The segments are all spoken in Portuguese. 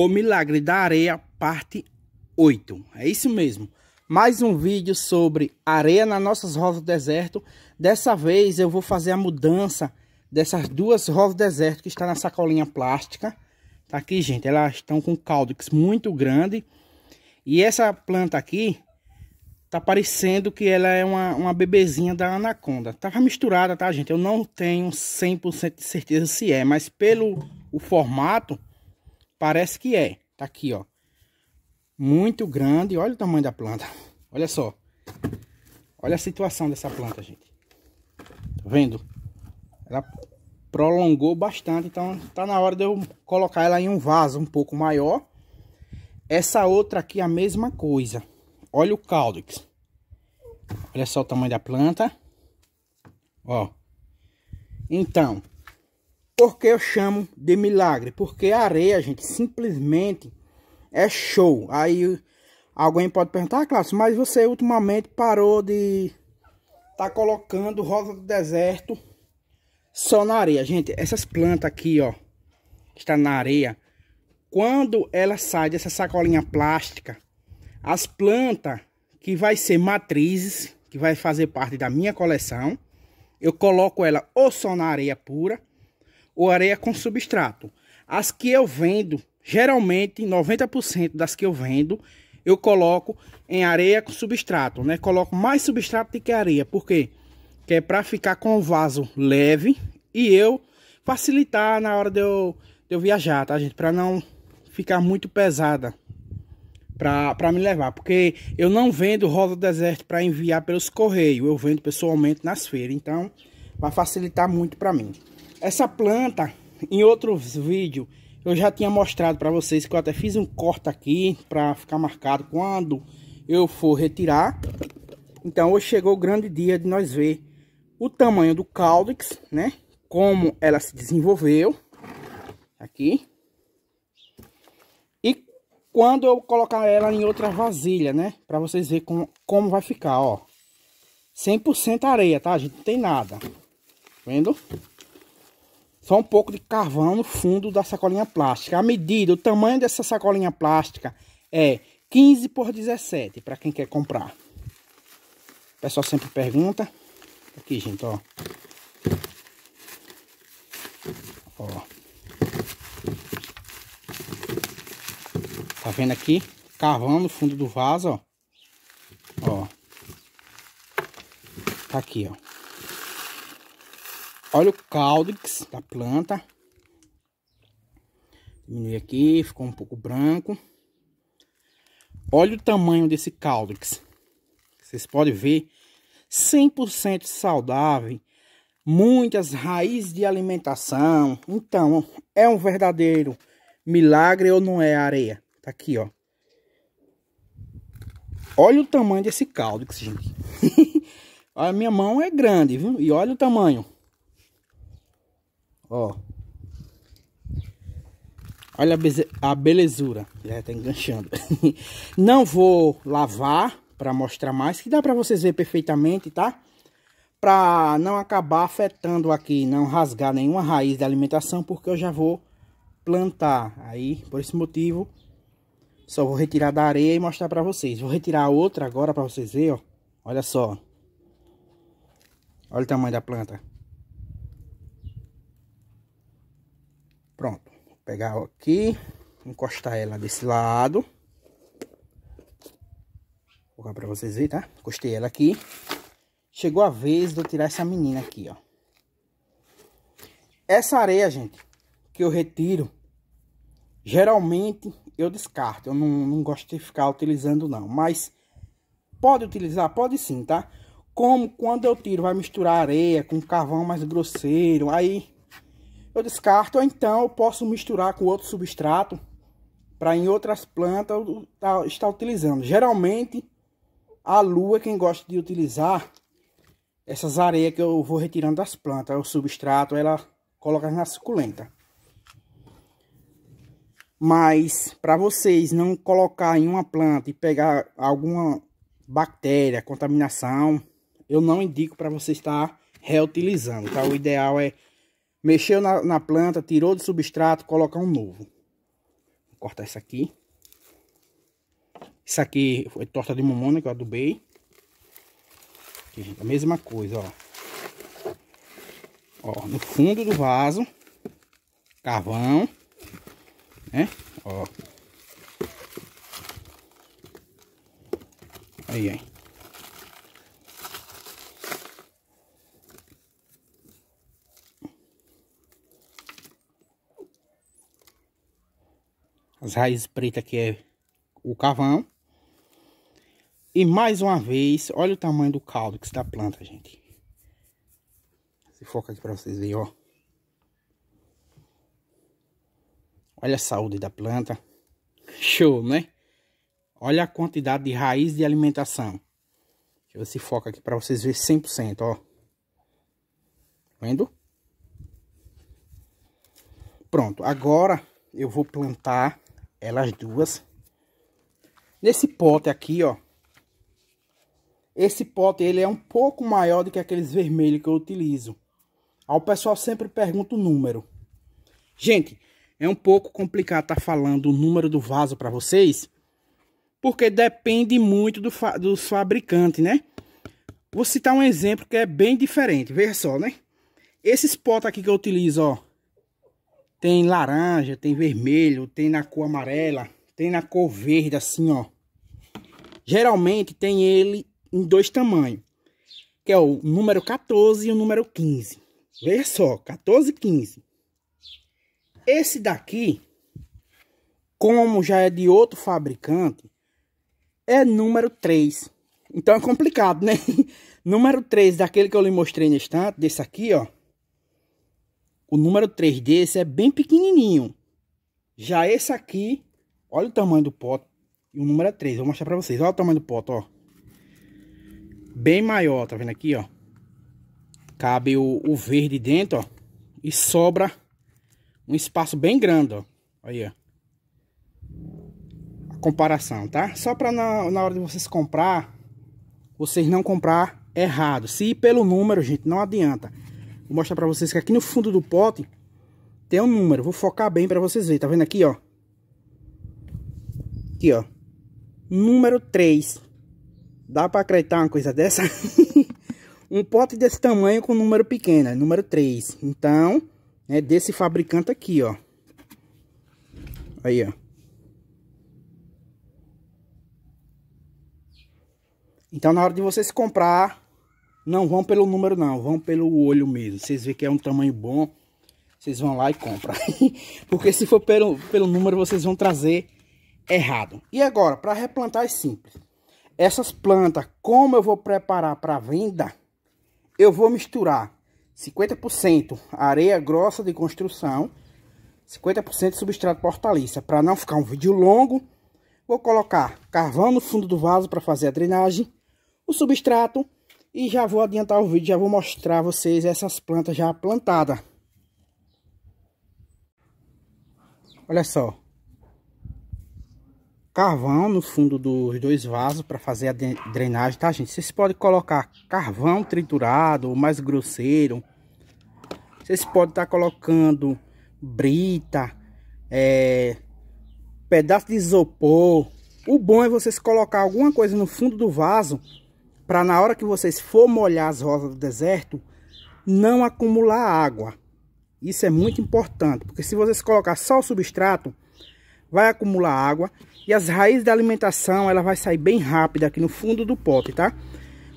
O Milagre da Areia, parte 8. É isso mesmo. Mais um vídeo sobre areia nas nossas rosas do deserto. Dessa vez eu vou fazer a mudança dessas duas rosas do deserto que está na sacolinha plástica. Tá aqui, gente. Elas estão com caudex muito grande. E essa planta aqui tá parecendo que ela é uma, uma bebezinha da anaconda. Tava misturada, tá, gente? Eu não tenho 100% de certeza se é, mas pelo o formato Parece que é. Tá aqui, ó. Muito grande. Olha o tamanho da planta. Olha só. Olha a situação dessa planta, gente. Tá vendo? Ela prolongou bastante. Então, tá na hora de eu colocar ela em um vaso um pouco maior. Essa outra aqui, é a mesma coisa. Olha o cáudix. Olha só o tamanho da planta. Ó. Então, por que eu chamo de milagre? Porque a areia, gente, simplesmente é show. Aí alguém pode perguntar, ah, Cláudio, mas você ultimamente parou de tá colocando rosa do deserto só na areia. Gente, essas plantas aqui, ó, que está na areia, quando ela sai dessa sacolinha plástica, as plantas que vai ser matrizes, que vai fazer parte da minha coleção, eu coloco ela ou só na areia pura, ou areia com substrato. As que eu vendo, geralmente 90% das que eu vendo, eu coloco em areia com substrato, né? Coloco mais substrato do que areia, porque que é para ficar com o vaso leve e eu facilitar na hora de eu, de eu viajar, tá gente? Para não ficar muito pesada para me levar, porque eu não vendo rosa do deserto para enviar pelos correios, eu vendo pessoalmente nas feiras, então vai facilitar muito para mim. Essa planta, em outros vídeos, eu já tinha mostrado para vocês que eu até fiz um corte aqui para ficar marcado quando eu for retirar. Então hoje chegou o grande dia de nós ver o tamanho do caudex, né? Como ela se desenvolveu aqui. E quando eu colocar ela em outra vasilha, né? Para vocês verem como, como vai ficar, ó. 100% areia, tá? A gente não tem nada. Tá vendo? só um pouco de carvão no fundo da sacolinha plástica. A medida, o tamanho dessa sacolinha plástica é 15 por 17, para quem quer comprar. O pessoal sempre pergunta. Aqui, gente, ó. Ó. Tá vendo aqui? Carvão no fundo do vaso, ó. Ó. Tá aqui, ó. Olha o cáudix da planta. Diminui aqui, ficou um pouco branco. Olha o tamanho desse cáudix. Vocês podem ver, 100% saudável. Muitas raízes de alimentação. Então, é um verdadeiro milagre ou não é areia? Tá aqui, ó. Olha o tamanho desse caldo, gente. a minha mão é grande, viu? E olha o tamanho. Ó. Olha a, a belezura. Já tá enganchando. Não vou lavar para mostrar mais, que dá para vocês ver perfeitamente, tá? Para não acabar afetando aqui, não rasgar nenhuma raiz da alimentação, porque eu já vou plantar. Aí, por esse motivo, só vou retirar da areia e mostrar para vocês. Vou retirar outra agora para vocês verem, ó. Olha só. Olha o tamanho da planta. Pronto. Vou pegar aqui, encostar ela desse lado. Vou colocar pra vocês verem, tá? Encostei ela aqui. Chegou a vez de eu tirar essa menina aqui, ó. Essa areia, gente, que eu retiro, geralmente eu descarto. Eu não, não gosto de ficar utilizando, não. Mas pode utilizar, pode sim, tá? Como quando eu tiro, vai misturar areia com carvão mais grosseiro. Aí eu descarto, ou então eu posso misturar com outro substrato para em outras plantas tá, estar utilizando. Geralmente, a lua, quem gosta de utilizar essas areias que eu vou retirando das plantas, o substrato, ela coloca na suculenta. Mas, para vocês não colocar em uma planta e pegar alguma bactéria, contaminação, eu não indico para você estar reutilizando, tá? O ideal é Mexeu na, na planta, tirou do substrato, colocar um novo. Vou cortar isso aqui. Isso aqui foi torta de mamona que eu é adubei. Aqui, gente, a mesma coisa, ó. Ó, no fundo do vaso. Carvão. Né? Ó. Aí, aí. As raízes pretas que é o carvão. E mais uma vez, olha o tamanho do calyx da planta, gente. Se foca aqui para vocês verem, ó. Olha a saúde da planta. Show, né? Olha a quantidade de raiz de alimentação. Deixa eu se foca aqui para vocês verem 100%, ó. Tá vendo? Pronto, agora eu vou plantar elas duas. Nesse pote aqui, ó. Esse pote, ele é um pouco maior do que aqueles vermelhos que eu utilizo. ao pessoal sempre pergunta o número. Gente, é um pouco complicado estar tá falando o número do vaso para vocês. Porque depende muito do fa dos fabricantes, né? Vou citar um exemplo que é bem diferente. Veja só, né? Esses potes aqui que eu utilizo, ó. Tem laranja, tem vermelho, tem na cor amarela, tem na cor verde, assim, ó. Geralmente tem ele em dois tamanhos, que é o número 14 e o número 15. Veja só, 14 e 15. Esse daqui, como já é de outro fabricante, é número 3. Então é complicado, né? número 3 daquele que eu lhe mostrei na estante, desse aqui, ó o número 3 desse é bem pequenininho. Já esse aqui, olha o tamanho do pote. E o número é 3, vou mostrar pra vocês. Olha o tamanho do pote, ó. Bem maior, tá vendo aqui, ó. Cabe o, o verde dentro, ó. E sobra um espaço bem grande, ó. Aí, ó. A comparação, tá? Só pra na, na hora de vocês comprar, vocês não comprar errado. Se pelo número, gente, não adianta. Vou mostrar pra vocês que aqui no fundo do pote tem um número. Vou focar bem pra vocês verem. Tá vendo aqui, ó? Aqui, ó. Número 3. Dá pra acreditar uma coisa dessa? um pote desse tamanho com número pequeno. É número 3. Então, é desse fabricante aqui, ó. Aí, ó. Então, na hora de vocês comprar não vão pelo número não, vão pelo olho mesmo. Vocês vê que é um tamanho bom, vocês vão lá e compram. Porque se for pelo, pelo número, vocês vão trazer errado. E agora, para replantar é simples. Essas plantas, como eu vou preparar para venda, eu vou misturar 50% areia grossa de construção, 50% substrato portaliça. Para não ficar um vídeo longo, vou colocar carvão no fundo do vaso para fazer a drenagem, o substrato e já vou adiantar o vídeo, já vou mostrar a vocês essas plantas já plantadas. Olha só. Carvão no fundo dos dois vasos para fazer a drenagem, tá gente? Vocês podem colocar carvão triturado, mais grosseiro. Vocês podem estar tá colocando brita, é, pedaço de isopor. O bom é vocês colocar alguma coisa no fundo do vaso para na hora que vocês for molhar as rosas do deserto, não acumular água. Isso é muito importante, porque se vocês colocar só o substrato, vai acumular água e as raízes da alimentação, ela vai sair bem rápida aqui no fundo do pote, tá?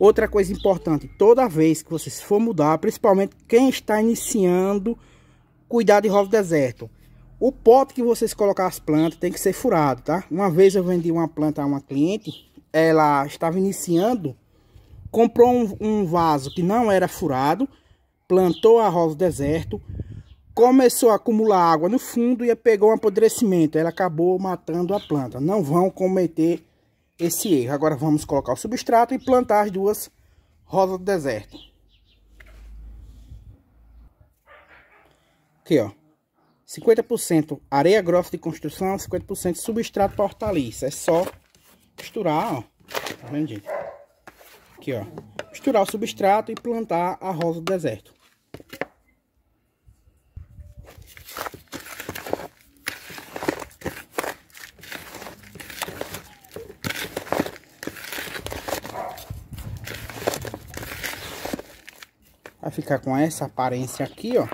Outra coisa importante, toda vez que vocês for mudar, principalmente quem está iniciando cuidar de rosa do deserto, o pote que vocês colocar as plantas tem que ser furado, tá? Uma vez eu vendi uma planta a uma cliente, ela estava iniciando comprou um, um vaso que não era furado, plantou a rosa do deserto, começou a acumular água no fundo e pegou um apodrecimento. Ela acabou matando a planta. Não vão cometer esse erro. Agora vamos colocar o substrato e plantar as duas rosas do deserto. Aqui, ó. 50% areia grossa de construção, 50% substrato para hortaliça. É só misturar, ó. Tá vendo, gente? aqui, ó. Misturar o substrato e plantar a rosa do deserto. Vai ficar com essa aparência aqui, ó.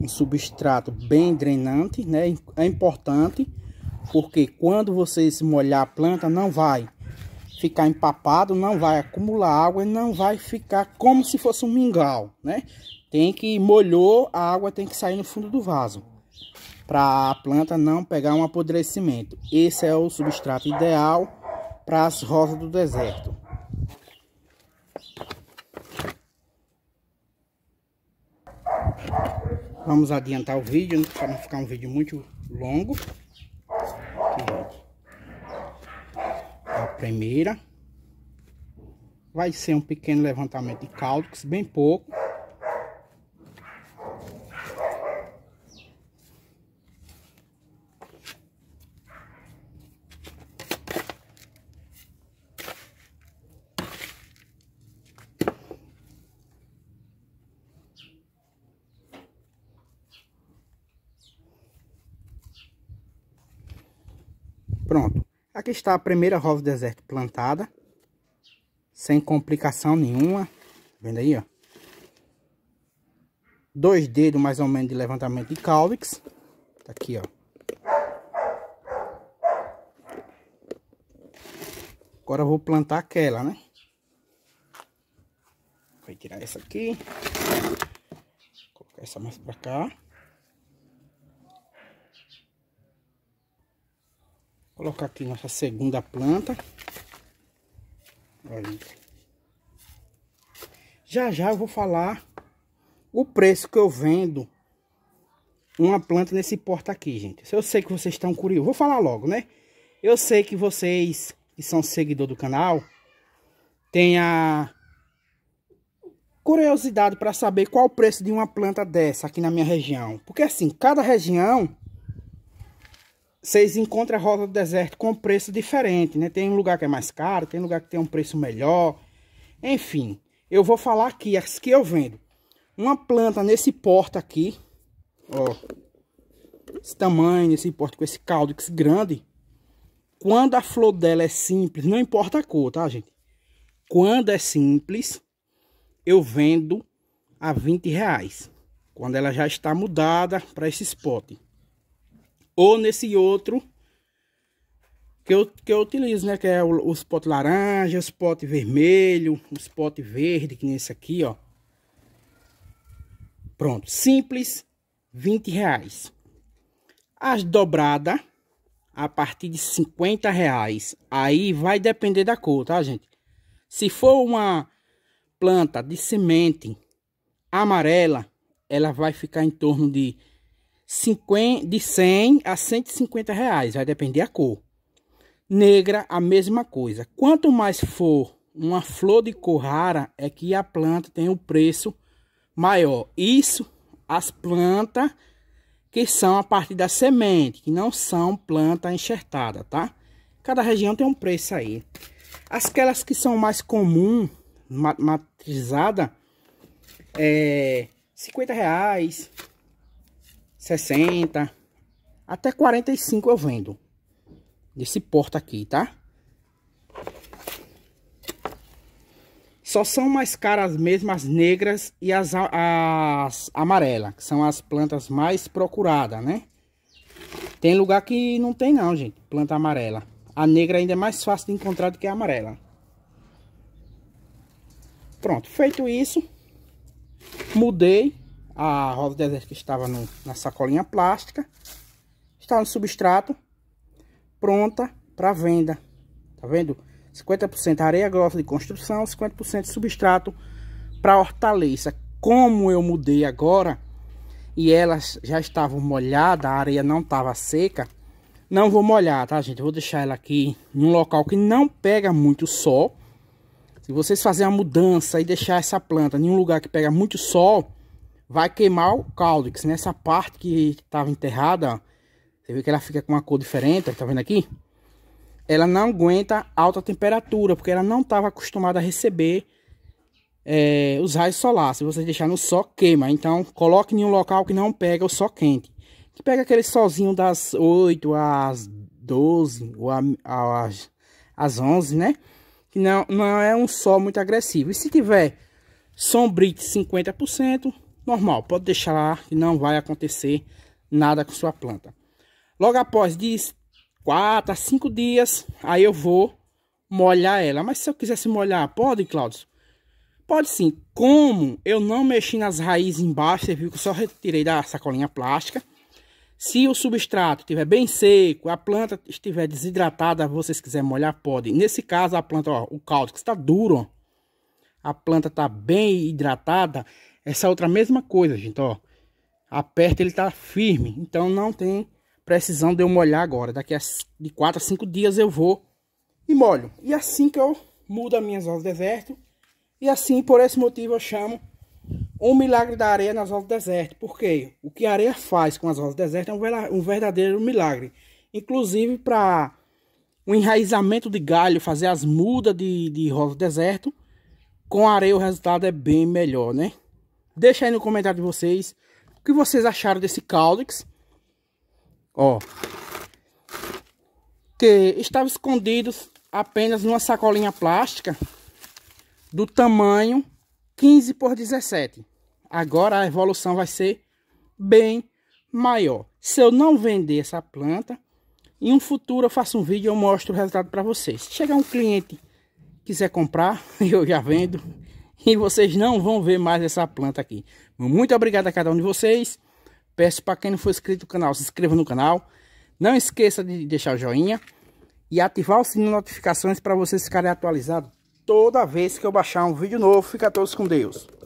Um substrato bem drenante, né? É importante, porque quando você se molhar a planta, não vai ficar empapado, não vai acumular água e não vai ficar como se fosse um mingau, né? Tem que molhou, a água tem que sair no fundo do vaso para a planta não pegar um apodrecimento. Esse é o substrato ideal para as rosas do deserto. Vamos adiantar o vídeo né? para não ficar um vídeo muito longo. Aqui primeira. Vai ser um pequeno levantamento de cálculos, bem pouco. aqui está a primeira rosa deserto plantada. Sem complicação nenhuma. Tá vendo aí, ó. Dois dedos mais ou menos de levantamento de cálvix. Tá aqui, ó. Agora vou plantar aquela, né? Vou tirar essa aqui. Vou colocar essa mais pra cá. Colocar aqui nossa segunda planta. Olha. Já já eu vou falar o preço que eu vendo uma planta nesse porta aqui, gente. Eu sei que vocês estão curiosos. Vou falar logo, né? Eu sei que vocês que são seguidor do canal têm a curiosidade para saber qual o preço de uma planta dessa aqui na minha região. Porque assim, cada região vocês encontram a rosa do deserto com preço diferente, né? Tem um lugar que é mais caro, tem lugar que tem um preço melhor. Enfim, eu vou falar aqui as que eu vendo. Uma planta nesse porta aqui, ó. Esse tamanho, esse porte com esse caldo, que esse grande. Quando a flor dela é simples, não importa a cor, tá, gente? Quando é simples, eu vendo a 20 reais. Quando ela já está mudada para esse spot ou nesse outro que eu, que eu utilizo, né? Que é os potes laranja, os potes vermelho, os potes verde, que nesse aqui, ó. Pronto, simples, 20 reais. As dobradas, a partir de 50 reais. Aí vai depender da cor, tá, gente? Se for uma planta de semente amarela, ela vai ficar em torno de 50, de 100 a 150 reais, vai depender a cor. Negra, a mesma coisa. Quanto mais for uma flor de cor rara, é que a planta tem um preço maior. Isso, as plantas que são a partir da semente, que não são planta enxertada, tá? Cada região tem um preço aí. Aquelas que são mais comum, matrizada, é 50 reais, 60, até 45 eu vendo. Desse porta aqui, tá? Só são mais caras mesmo as negras e as, as amarelas, que são as plantas mais procuradas, né? Tem lugar que não tem não, gente, planta amarela. A negra ainda é mais fácil de encontrar do que a amarela. Pronto, feito isso, mudei a rosa que estava no, na sacolinha plástica, estava no substrato, pronta para venda. Tá vendo? 50% areia grossa de construção, 50% substrato para hortaliça. Como eu mudei agora e elas já estavam molhadas, a areia não estava seca, não vou molhar, tá gente? vou deixar ela aqui num local que não pega muito sol. Se vocês fazerem a mudança e deixar essa planta em um lugar que pega muito sol, vai queimar o caldo. Que nessa parte que estava enterrada, você vê que ela fica com uma cor diferente, Está tá vendo aqui? Ela não aguenta alta temperatura, porque ela não estava acostumada a receber é, os raios solar. Se você deixar no sol, queima. Então, coloque em um local que não pega o sol quente. Que pega aquele solzinho das 8 às 12 ou a, a, às, às 11, né? Que não, não é um sol muito agressivo. E se tiver sombrite 50%, normal. Pode deixar lá que não vai acontecer nada com sua planta. Logo após de 4 a 5 dias, aí eu vou molhar ela. Mas se eu quisesse molhar, pode, Cláudio? Pode sim. Como eu não mexi nas raízes embaixo, você viu que eu só retirei da sacolinha plástica. Se o substrato estiver bem seco, a planta estiver desidratada, vocês quiserem molhar, pode. Nesse caso, a planta, ó, o caldo que está duro, ó, a planta está bem hidratada, essa é outra mesma coisa, gente, ó. Aperta, ele tá firme. Então não tem precisão de eu molhar agora. Daqui a de 4 a 5 dias eu vou e molho. E assim que eu mudo as minhas rosas deserto. E assim, por esse motivo, eu chamo um milagre da areia nas rosas deserto. Porque o que a areia faz com as rosas deserto é um verdadeiro milagre. Inclusive para o enraizamento de galho, fazer as mudas de, de rosa deserto, com areia o resultado é bem melhor, né? Deixa aí no comentário de vocês o que vocês acharam desse Calyx. Ó. Que estava escondido apenas numa sacolinha plástica do tamanho 15 por 17. Agora a evolução vai ser bem maior. Se eu não vender essa planta, em um futuro eu faço um vídeo e eu mostro o resultado para vocês. Se chegar um cliente quiser comprar, eu já vendo e vocês não vão ver mais essa planta aqui. Muito obrigado a cada um de vocês. Peço para quem não for inscrito no canal, se inscreva no canal. Não esqueça de deixar o joinha e ativar o sininho de notificações para vocês ficarem atualizados toda vez que eu baixar um vídeo novo. Fica todos com Deus.